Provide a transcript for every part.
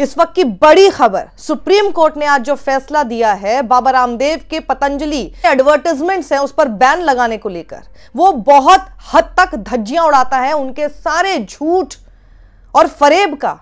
इस वक्त की बड़ी खबर सुप्रीम कोर्ट ने आज जो फैसला दिया है बाबा रामदेव के पतंजलि एडवर्टीजमेंट हैं उस पर बैन लगाने को लेकर वो बहुत हद तक धज्जियां उड़ाता है उनके सारे झूठ और फरेब का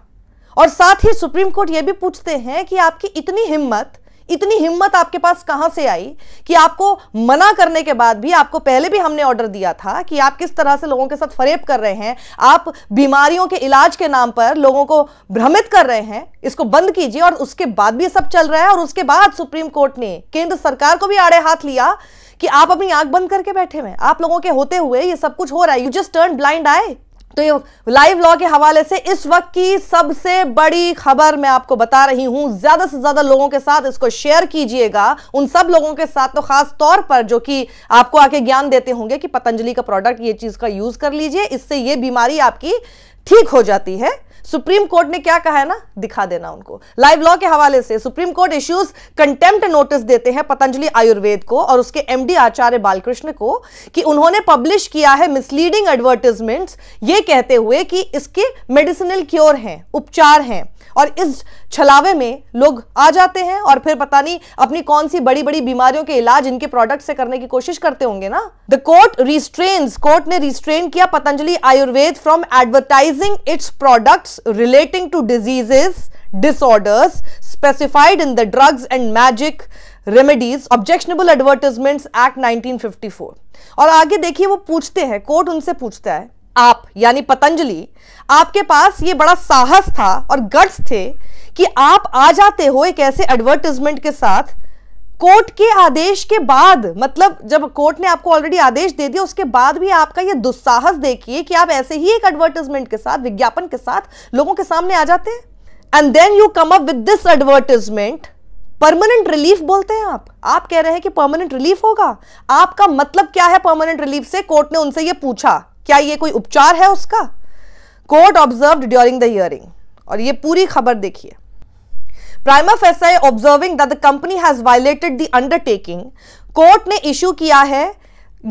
और साथ ही सुप्रीम कोर्ट यह भी पूछते हैं कि आपकी इतनी हिम्मत इतनी हिम्मत आपके पास कहां से आई कि आपको मना करने के बाद भी आपको पहले भी हमने ऑर्डर दिया था कि आप किस तरह से लोगों के साथ फरेब कर रहे हैं आप बीमारियों के इलाज के नाम पर लोगों को भ्रमित कर रहे हैं इसको बंद कीजिए और उसके बाद भी सब चल रहा है और उसके बाद सुप्रीम कोर्ट ने केंद्र सरकार को भी आड़े हाथ लिया कि आप अपनी आंख बंद करके बैठे हुए आप लोगों के होते हुए ये सब कुछ हो रहा है you just turn blind eye तो ये लाइव लॉ के हवाले से इस वक्त की सबसे बड़ी खबर मैं आपको बता रही हूं ज्यादा से ज्यादा लोगों के साथ इसको शेयर कीजिएगा उन सब लोगों के साथ तो खास तौर पर जो कि आपको आके ज्ञान देते होंगे कि पतंजलि का प्रोडक्ट ये चीज का यूज कर लीजिए इससे ये बीमारी आपकी ठीक हो जाती है सुप्रीम कोर्ट ने क्या कहा है ना दिखा देना उनको लाइव लॉ के हवाले से supreme court issues contempt notice देते हैं पतंजलि आयुर्वेद को और उसके एमडी आचार्य बालकृष्ण को कि उन्होंने पब्लिश किया है मिसलीडिंग एडवर्टीजमेंट ये कहते हुए कि इसके मेडिसिनल क्योर है उपचार हैं और इस छलावे में लोग आ जाते हैं और फिर पता नहीं अपनी कौन सी बड़ी बड़ी बीमारियों के इलाज इनके प्रोडक्ट से करने की कोशिश करते होंगे ना द कोर्ट रिस्ट्रेन कोर्ट ने रिस्ट्रेन किया Patanjali Ayurved from advertising its products relating to diseases, disorders specified in the Drugs and Magic remedies objectionable advertisements act 1954 और आगे देखिए वो पूछते हैं कोर्ट उनसे पूछता है आप यानी पतंजलि आपके पास ये बड़ा साहस था और गट्स थे कि आप आ जाते हो एक ऐसे एडवर्टीजमेंट के साथ कोर्ट के आदेश के बाद मतलब जब कोर्ट ने आपको ऑलरेडी आदेश दे दिया उसके बाद भी आपका ये दुस्साहस देखिए कि आप ऐसे ही एक एडवर्टीजमेंट के साथ विज्ञापन के साथ लोगों के सामने आ जाते हैं and then you come up with this advertisement permanent relief बोलते हैं आप आप कह रहे हैं कि परमानेंट रिलीफ होगा आपका मतलब क्या है परमानेंट रिलीफ से कोर्ट ने उनसे ये पूछा क्या ये कोई उपचार है उसका court observe during the hearing और ये पूरी खबर देखिए prima facie observing that the company has violated the undertaking court ने इश्यू किया है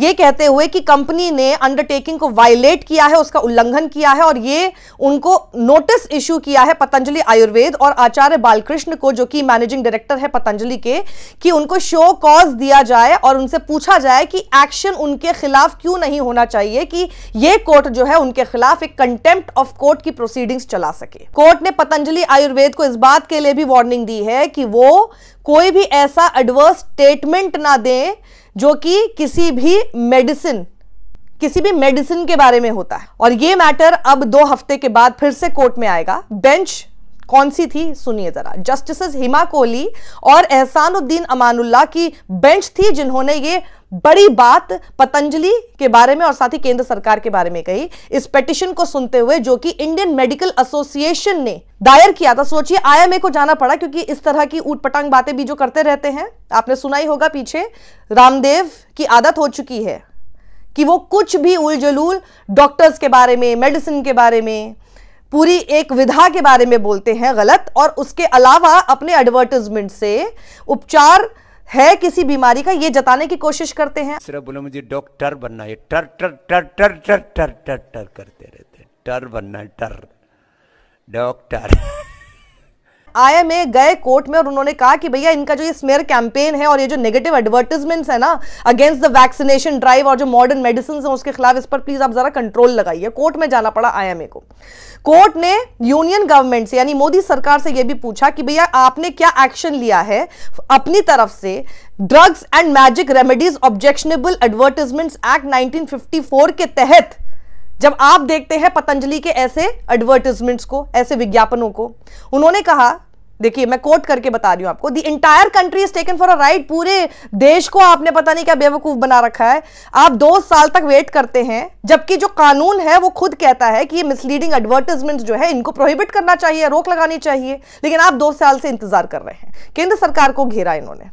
ये कहते हुए कि कंपनी ने अंडरटेकिंग को वायलेट किया है उसका उल्लंघन किया है और ये उनको नोटिस इश्यू किया है पतंजलि आयुर्वेद और आचार्य बालकृष्ण को जो कि मैनेजिंग डायरेक्टर है पतंजलि के कि उनको शो कॉज दिया जाए और उनसे पूछा जाए कि एक्शन उनके खिलाफ क्यों नहीं होना चाहिए कि ये कोर्ट जो है उनके खिलाफ एक कंटेम्प्ट ऑफ कोर्ट की प्रोसीडिंग्स चला सके कोर्ट ने पतंजलि आयुर्वेद को इस बात के लिए भी वार्निंग दी है कि वो कोई भी ऐसा एडवर्स स्टेटमेंट ना दें जो कि किसी भी मेडिसिन किसी भी मेडिसिन के बारे में होता है और ये मैटर अब दो हफ्ते के बाद फिर से कोर्ट में आएगा बेंच कौन सी थी सुनिए जरा जस्टिस हिमा कोहली और एहसानुद्दीन अमानुल्लाह की बेंच थी जिन्होंने ये बड़ी बात पतंजलि के बारे में और साथ ही केंद्र सरकार के बारे में कही इस पिटिशन को सुनते हुए जो कि इंडियन मेडिकल एसोसिएशन ने दायर किया था सोचिए आईएमए को जाना पड़ा क्योंकि इस तरह की ऊटपटांग बातें भी जो करते रहते हैं आपने सुना ही होगा पीछे रामदेव की आदत हो चुकी है कि वो कुछ भी उलझलूल डॉक्टर्स के बारे में मेडिसिन के बारे में पूरी एक विधा के बारे में बोलते हैं गलत और उसके अलावा अपने एडवर्टिजमेंट से उपचार है किसी बीमारी का ये जताने की कोशिश करते हैं सिर्फ बोले मुझे डॉक्टर बनना है टर टर टर टर टर टर टर टर करते रहते टर बनना है टर डॉक्टर में गए कोर्ट में और उन्होंने कहा कि भैया इनका जो ये स्मेयर कैंपेन है और ये जो नेगेटिव एडवर्टीजमेंट्स है ना अगेंस्ट द वैक्सीनेशन ड्राइव और जो मॉडर्न मेडिसिन है उसके खिलाफ इस पर प्लीज आप जरा कंट्रोल लगाइए कोर्ट में जाना पड़ा आई को कोर्ट ने यूनियन गवर्नमेंट से यानी मोदी सरकार से यह भी पूछा कि भैया आपने क्या एक्शन लिया है अपनी तरफ से drugs and magic remedies objectionable advertisements act 1954 के तहत जब आप देखते हैं पतंजलि के ऐसे एडवर्टिजमेंट्स को ऐसे विज्ञापनों को उन्होंने कहा देखिए मैं कोट करके बता रही हूं आपको the entire country is taken for a right पूरे देश को आपने पता नहीं क्या बेवकूफ बना रखा है आप दो साल तक वेट करते हैं जबकि जो कानून है वो खुद कहता है कि ये मिसलीडिंग एडवर्टिजमेंट जो है इनको प्रोहिबिट करना चाहिए रोक लगानी चाहिए लेकिन आप दो साल से इंतजार कर रहे हैं केंद्र सरकार को घेरा इन्होंने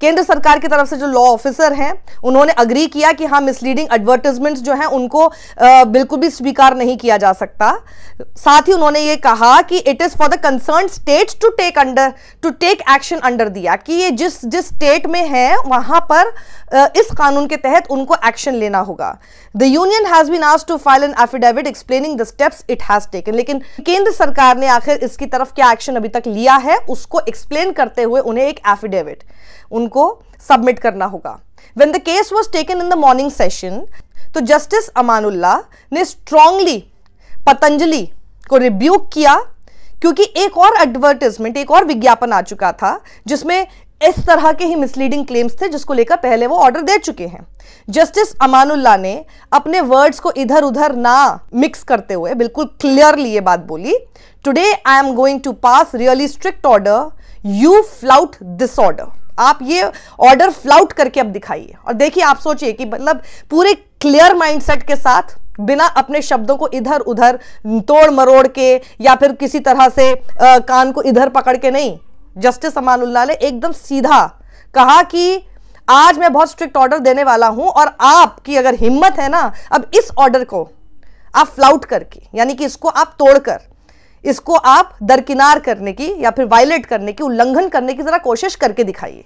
केंद्र सरकार की तरफ से जो लॉ ऑफिसर हैं उन्होंने अग्री किया कि हाँ मिसलीडिंग एडवर्टीजमेंट्स जो हैं उनको आ, बिल्कुल भी स्वीकार नहीं किया जा सकता साथ ही उन्होंने ये कहा कि it is for the concern states to take under to take action under दिया कि ये जिस जिस स्टेट में है वहाँ पर इस कानून के तहत उनको एक्शन लेना होगा the union has been asked to file an affidavit explaining the steps it has taken लेकिन केंद्र सरकार ने आखिर इसकी तरफ क्या एक्शन अभी तक लिया है उसको एक्सप्लेन करते हुए उन्हें एक एफिडेविट उनको सबमिट करना होगा when the case was taken in the morning session तो जस्टिस अमानुल्ला ने स्ट्रांगली पतंजलि को रिब्यूक किया क्योंकि एक और एडवर्टिजमेंट एक और विज्ञापन आ चुका था जिसमें इस तरह के ही मिसलीडिंग क्लेम्स थे जिसको लेकर पहले वो ऑर्डर दे चुके हैं जस्टिस अमानुल्ला ने अपने वर्ड्स को इधर उधर ना मिक्स करते हुए बिल्कुल क्लियरली ये बात बोली today I am going to pass really strict order you flout this order आप ये ऑर्डर फ्लाउट करके अब दिखाइए और देखिए आप सोचिए कि मतलब पूरे क्लियर माइंडसेट के साथ बिना अपने शब्दों को इधर उधर तोड़ मरोड़ के या फिर किसी तरह से आ, कान को इधर पकड़ के नहीं जस्टिस अमानुल्ला ने एकदम सीधा कहा कि आज मैं बहुत स्ट्रिक्ट ऑर्डर देने वाला हूं और आपकी अगर हिम्मत है ना अब इस ऑर्डर को आप फ्लाउट करके यानी कि इसको आप तोड़कर इसको आप दरकिनार करने की या फिर वायलेट करने की उल्लंघन करने की जरा कोशिश करके दिखाइए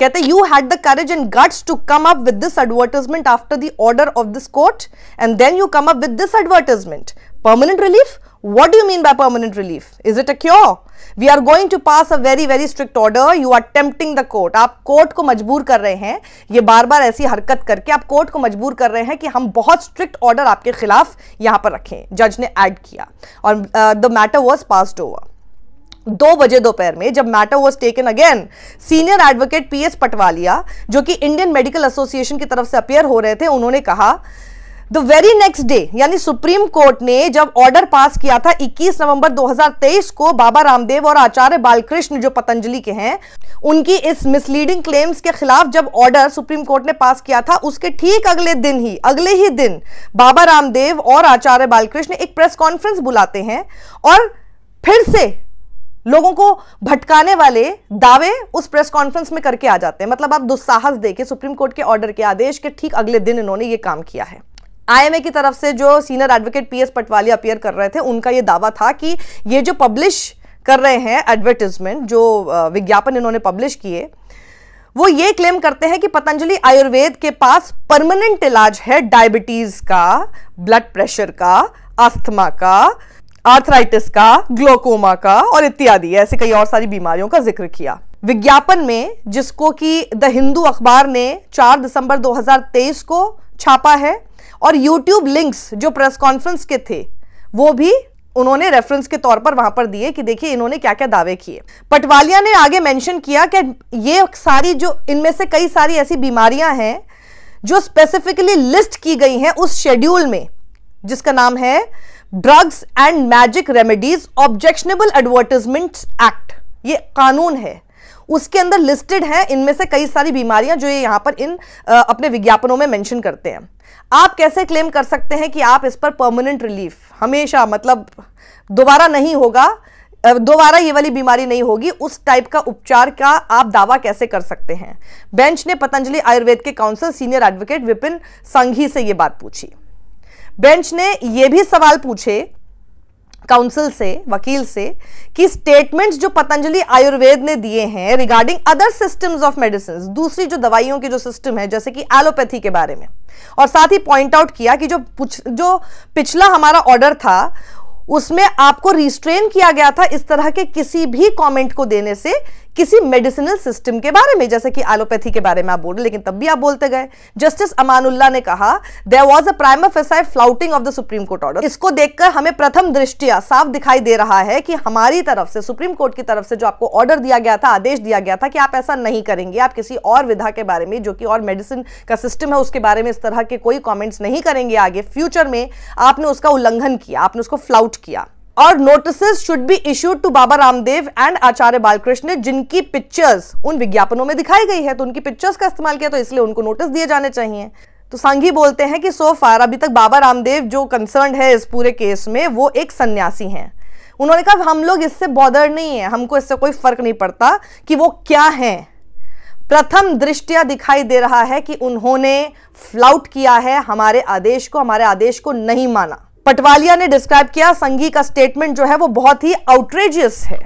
कहते you had the courage and guts to come up with this advertisement after the order of this court and then you come up with this advertisement permanent relief What do you mean by permanent relief? Is it a cure? We are going to pass a very very strict order. You are tempting the court. aap court ko majboor kar rahe hain ye bar bar aisi harkat karke aap court ko majboor kar rahe hain ki hum bahut strict order aapke khilaf yahan par rakhe judge ne add kiya and uh, the matter was passed over दो बजे दोपहर में जब matter was taken again senior advocate PS Patwalia जो कि Indian medical association की तरफ से अपेयर हो रहे थे उन्होंने कहा द वेरी नेक्स्ट डे यानी सुप्रीम कोर्ट ने जब ऑर्डर पास किया था 21 नवंबर 2023 को बाबा रामदेव और आचार्य बालकृष्ण जो पतंजलि के हैं उनकी इस मिसलीडिंग क्लेम्स के खिलाफ जब ऑर्डर सुप्रीम कोर्ट ने पास किया था उसके ठीक अगले दिन ही अगले ही दिन बाबा रामदेव और आचार्य बालकृष्ण एक प्रेस कॉन्फ्रेंस बुलाते हैं और फिर से लोगों को भटकाने वाले दावे उस प्रेस कॉन्फ्रेंस में करके आ जाते हैं मतलब आप दुस्साहस देखे सुप्रीम कोर्ट के ऑर्डर के आदेश के ठीक अगले दिन इन्होंने ये काम किया है आईएमए की तरफ से जो senior advocate PS Patwalia appear कर रहे थे उनका ये दावा था कि ये जो पब्लिश कर रहे हैं एडवर्टिजमेंट जो विज्ञापन इन्होंने पब्लिश किए वो ये क्लेम करते हैं कि पतंजलि आयुर्वेद के पास परमानेंट इलाज है डायबिटीज का ब्लड प्रेशर का अस्थमा का आर्थराइटिस का ग्लोकोमा का और इत्यादि ऐसे कई और सारी बीमारियों का जिक्र किया विज्ञापन में जिसको कि द हिंदू अखबार ने 4 दिसंबर 2023 को छापा है और यूट्यूब लिंक्स जो प्रेस कॉन्फ्रेंस के थे वो भी उन्होंने रेफरेंस के तौर पर वहां पर दिए कि देखिए इन्होंने क्या क्या दावे किए पटवालिया ने आगे मेंशन किया कि ये सारी जो इनमें से कई सारी ऐसी बीमारियां हैं जो स्पेसिफिकली लिस्ट की गई हैं उस शेड्यूल में जिसका नाम है drugs and magic remedies objectionable advertisement act ये कानून है उसके अंदर लिस्टेड हैं इनमें से कई सारी बीमारियां जो ये यहां पर इन आ, अपने विज्ञापनों में मेंशन करते हैं आप कैसे क्लेम कर सकते हैं कि आप इस पर परमानेंट रिलीफ हमेशा मतलब दोबारा नहीं होगा दोबारा ये वाली बीमारी नहीं होगी उस टाइप का उपचार का आप दावा कैसे कर सकते हैं बेंच ने पतंजलि आयुर्वेद के counsel senior advocate Vipin Sanghi से ये बात पूछी बेंच ने यह भी सवाल पूछे काउंसिल से वकील से कि स्टेटमेंट्स जो पतंजलि आयुर्वेद ने दिए हैं regarding other systems of medicine दूसरी जो दवाइयों के जो सिस्टम है जैसे कि एलोपैथी के बारे में और साथ ही पॉइंट आउट किया कि जो जो पिछला हमारा ऑर्डर था उसमें आपको रिस्ट्रेन किया गया था इस तरह के किसी भी कमेंट को देने से किसी मेडिसिनल सिस्टम के बारे में जैसे कि एलोपैथी के बारे में आप बोल रहे लेकिन तब भी आप बोलते गए जस्टिस अमानुल्ला ने कहा there was a prima facie flouting of the supreme court order इसको देखकर हमें प्रथम दृष्टिया साफ दिखाई दे रहा है कि हमारी तरफ से सुप्रीम कोर्ट की तरफ से जो आपको ऑर्डर दिया गया था आदेश दिया गया था कि आप ऐसा नहीं करेंगे आप किसी और विधा के बारे में जो कि और मेडिसिन का सिस्टम है उसके बारे में इस तरह के कोई कॉमेंट्स नहीं करेंगे आगे फ्यूचर में आपने उसका उल्लंघन किया आपने उसको फ्लाउट अप्रोच किया और notice should be issued to Baba Ramdev and Acharya Balkrishna जिनकी पिक्चर्स उन विज्ञापनों में दिखाई गई है तो उनकी पिक्चर्स का इस्तेमाल किया तो इसलिए उनको नोटिस दिए जाने चाहिए तो सांघी बोलते हैं कि सो फार अभी तक बाबा रामदेव जो कंसर्न है इस पूरे केस में वो एक सन्यासी हैं उन्होंने कहा हम लोग इससे बॉदर नहीं है हमको इससे कोई फर्क नहीं पड़ता कि वो क्या है प्रथम दृष्टिया दिखाई दे रहा है कि उन्होंने फ्लाउट किया है हमारे आदेश को हमारे आदेश को नहीं माना पटवालिया ने डिस्क्राइब किया संघी का स्टेटमेंट जो है वो बहुत ही आउटरेजियस है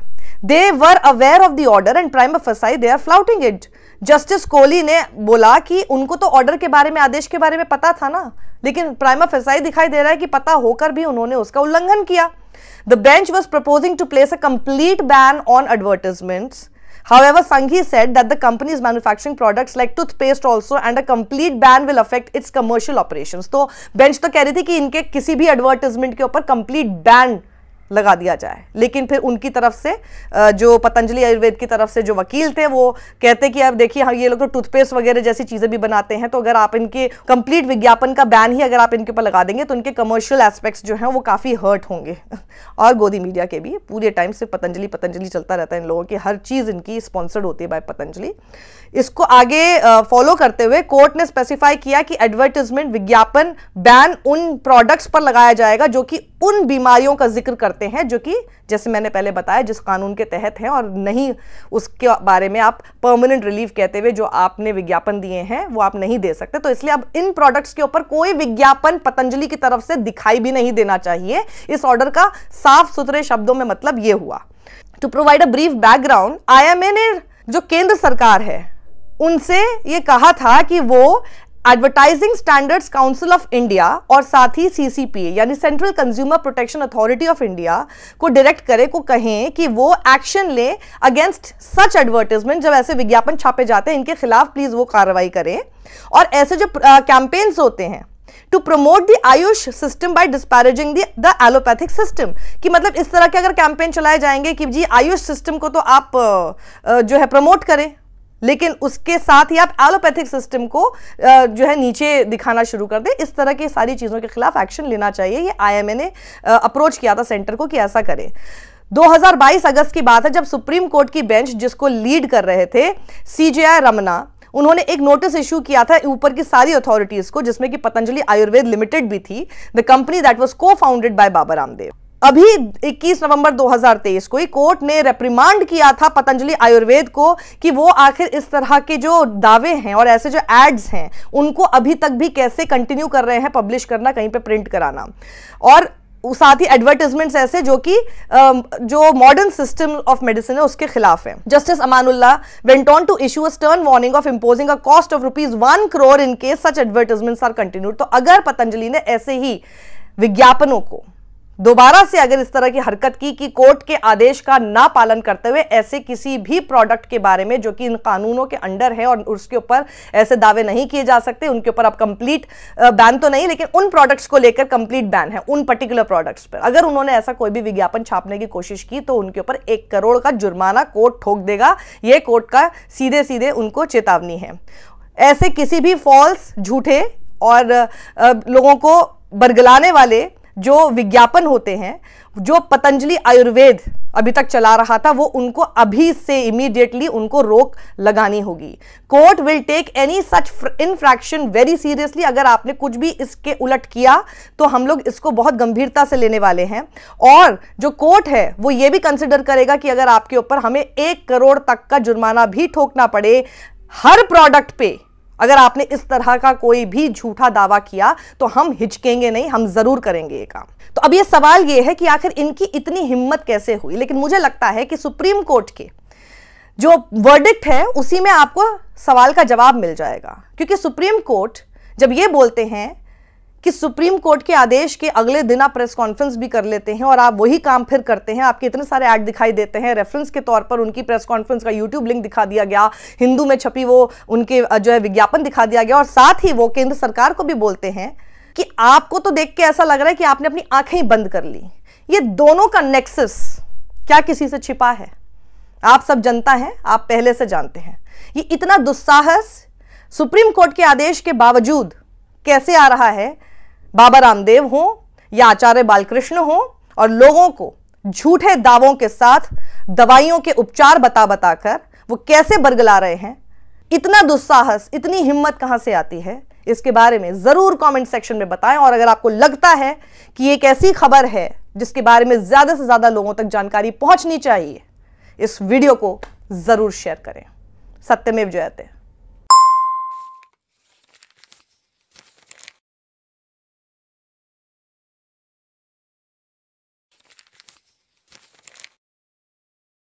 they were aware of the order and prima facie they are flouting it justice Kohli ने बोला कि उनको तो ऑर्डर के बारे में आदेश के बारे में पता था ना लेकिन प्राइम फसाई दिखाई दे रहा है कि पता होकर भी उन्होंने उसका उल्लंघन किया the bench was proposing to place a complete ban on advertisements However, Sanghi said that the company is manufacturing products like toothpaste also and a complete ban will affect its commercial operations. So, bench तो कह रही थी कि इनके किसी complete ban के लगा दिया जाए लेकिन फिर उनकी तरफ से जो पतंजलि आयुर्वेद की तरफ से जो वकील थे वो कहते कि अब देखिए हाँ ये लोग तो टूथपेस्ट वगैरह जैसी चीज़ें भी बनाते हैं तो अगर आप इनके कंप्लीट विज्ञापन का बैन ही अगर आप इनके ऊपर लगा देंगे तो इनके कमर्शियल एस्पेक्ट्स जो हैं वो काफ़ी हर्ट होंगे और गोदी मीडिया के भी पूरे टाइम से पतंजलि पतंजलि चलता रहता है इन लोगों की हर चीज़ इनकी स्पॉन्सर्ड होती है बाय पतंजलि इसको आगे फॉलो करते हुए कोर्ट ने स्पेसिफाई किया कि एडवर्टीजमेंट विज्ञापन बैन उन प्रोडक्ट्स पर लगाया जाएगा जो कि उन बीमारियों का जिक्र करते हैं जो कि जैसे मैंने पहले बताया जिस कानून के तहत हैं और नहीं उसके बारे में आप परमानेंट रिलीफ कहते हुए जो आपने विज्ञापन दिए हैं वो आप नहीं दे सकते तो इसलिए अब इन प्रोडक्ट्स के ऊपर कोई विज्ञापन पतंजलि की तरफ से दिखाई भी नहीं देना चाहिए इस ऑर्डर का साफ सुथरे शब्दों में मतलब ये हुआ to provide a brief background IMA ने जो केंद्र सरकार है उनसे ये कहा था कि वो advertising standards council of India और साथ ही सीसीपी यानी central consumer protection authority of India को डायरेक्ट करे को कहें कि वो एक्शन ले अगेंस्ट सच एडवर्टाइजमेंट जब ऐसे विज्ञापन छापे जाते हैं इनके खिलाफ प्लीज वो कार्रवाई करें और ऐसे जो कैंपेन्स uh, होते हैं to promote the AYUSH system by disparaging the allopathic system कि मतलब इस तरह के अगर कैंपेन चलाए जाएंगे कि जी आयुष सिस्टम को तो आप uh, uh, जो है प्रमोट करें लेकिन उसके साथ ही आप एलोपैथिक सिस्टम को जो है नीचे दिखाना शुरू कर दें इस तरह की सारी चीज़ों के खिलाफ एक्शन लेना चाहिए ये आईएमए ने अप्रोच किया था सेंटर को कि ऐसा करें 2022 अगस्त की बात है जब सुप्रीम कोर्ट की बेंच जिसको लीड कर रहे थे सीजेआई रमना उन्होंने एक नोटिस इशू किया था ऊपर की सारी अथॉरिटीज को जिसमें कि पतंजलि आयुर्वेद लिमिटेड भी थी the company that was co founded by Baba Ramdev अभी 21 नवंबर 2023 को ही कोर्ट ने रेप्रिमांड किया था पतंजलि आयुर्वेद को कि वो आखिर इस तरह के जो दावे हैं और ऐसे जो एड्स हैं उनको अभी तक भी कैसे कंटिन्यू कर रहे हैं पब्लिश करना कहीं पे प्रिंट कराना और साथ ही एडवर्टीजमेंट्स ऐसे जो कि जो मॉडर्न सिस्टम ऑफ मेडिसिन है उसके खिलाफ है justice Amanullah went on to issue a stern warning of imposing a cost of rupees one crore in case such advertisements are continued तो अगर पतंजलि ने ऐसे ही विज्ञापनों को दोबारा से अगर इस तरह की हरकत की कि कोर्ट के आदेश का ना पालन करते हुए ऐसे किसी भी प्रोडक्ट के बारे में जो कि इन कानूनों के अंडर है और उसके ऊपर ऐसे दावे नहीं किए जा सकते उनके ऊपर अब कंप्लीट बैन तो नहीं लेकिन उन प्रोडक्ट्स को लेकर कंप्लीट बैन है उन पर्टिकुलर प्रोडक्ट्स पर अगर उन्होंने ऐसा कोई भी विज्ञापन छापने की कोशिश की तो उनके ऊपर एक करोड़ का जुर्माना कोर्ट ठोक देगा ये कोर्ट का सीधे सीधे उनको चेतावनी है ऐसे किसी भी फॉल्स झूठे और लोगों को बरगलाने वाले जो विज्ञापन होते हैं जो पतंजलि आयुर्वेद अभी तक चला रहा था वो उनको अभी से इमीडिएटली उनको रोक लगानी होगी court will take any such infraction very seriously अगर आपने कुछ भी इसके उलट किया तो हम लोग इसको बहुत गंभीरता से लेने वाले हैं और जो कोर्ट है वो ये भी कंसिडर करेगा कि अगर आपके ऊपर हमें एक करोड़ तक का जुर्माना भी ठोकना पड़े हर प्रोडक्ट पे अगर आपने इस तरह का कोई भी झूठा दावा किया तो हम हिचकेंगे नहीं हम जरूर करेंगे ये काम तो अब ये सवाल ये है कि आखिर इनकी इतनी हिम्मत कैसे हुई लेकिन मुझे लगता है कि सुप्रीम कोर्ट के जो वर्डिक्ट है उसी में आपको सवाल का जवाब मिल जाएगा क्योंकि सुप्रीम कोर्ट जब ये बोलते हैं कि सुप्रीम कोर्ट के आदेश के अगले दिन आप प्रेस कॉन्फ्रेंस भी कर लेते हैं और आप वही काम फिर करते हैं आपके इतने सारे एक्ट दिखाई देते हैं रेफरेंस के तौर पर उनकी प्रेस कॉन्फ्रेंस का यूट्यूब लिंक दिखा दिया गया हिंदू में छपी वो उनके जो है विज्ञापन दिखा दिया गया और साथ ही वो केंद्र सरकार को भी बोलते हैं कि आपको तो देख के ऐसा लग रहा है कि आपने अपनी आंखें बंद कर ली ये दोनों का नेक्सस क्या किसी से छिपा है आप सब जनता हैं आप पहले से जानते हैं ये इतना दुस्साहस सुप्रीम कोर्ट के आदेश के बावजूद कैसे आ रहा है बाबा रामदेव हों या आचार्य बालकृष्ण हों और लोगों को झूठे दावों के साथ दवाइयों के उपचार बता बताकर वो कैसे बरगला रहे हैं इतना दुस्साहस इतनी हिम्मत कहाँ से आती है इसके बारे में ज़रूर कमेंट सेक्शन में बताएं और अगर आपको लगता है कि एक ऐसी खबर है जिसके बारे में ज़्यादा से ज़्यादा लोगों तक जानकारी पहुंचनी चाहिए इस वीडियो को ज़रूर शेयर करें सत्यमेव जयते